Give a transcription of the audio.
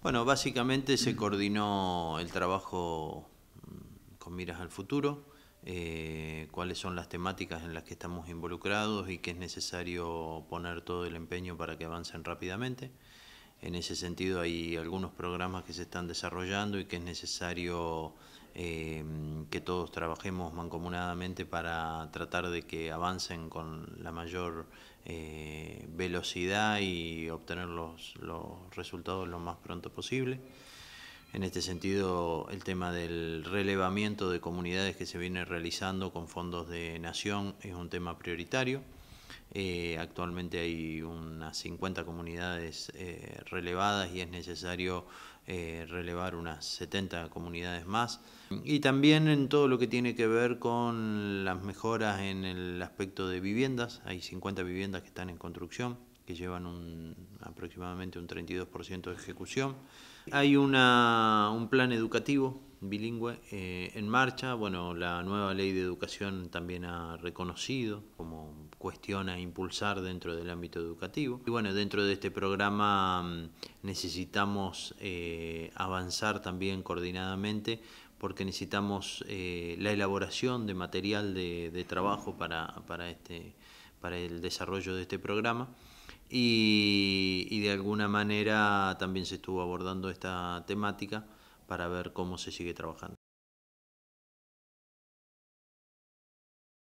Bueno, básicamente se coordinó el trabajo mm, con miras al futuro, eh, cuáles son las temáticas en las que estamos involucrados y que es necesario poner todo el empeño para que avancen rápidamente. En ese sentido hay algunos programas que se están desarrollando y que es necesario eh, que todos trabajemos mancomunadamente para tratar de que avancen con la mayor eh, velocidad y obtener los, los resultados lo más pronto posible. En este sentido, el tema del relevamiento de comunidades que se viene realizando con fondos de nación es un tema prioritario. Eh, actualmente hay unas 50 comunidades eh, relevadas y es necesario eh, relevar unas 70 comunidades más. Y también en todo lo que tiene que ver con las mejoras en el aspecto de viviendas, hay 50 viviendas que están en construcción que llevan un, aproximadamente un 32% de ejecución. Hay un plan educativo bilingüe eh, en marcha. Bueno, la nueva ley de educación también ha reconocido como cuestión a impulsar dentro del ámbito educativo. Y bueno, dentro de este programa mm, necesitamos eh, avanzar también coordinadamente porque necesitamos eh, la elaboración de material de, trabajo este, para, el desarrollo de este programa. y de alguna manera también se estuvo abordando esta temática para ver cómo se sigue trabajando.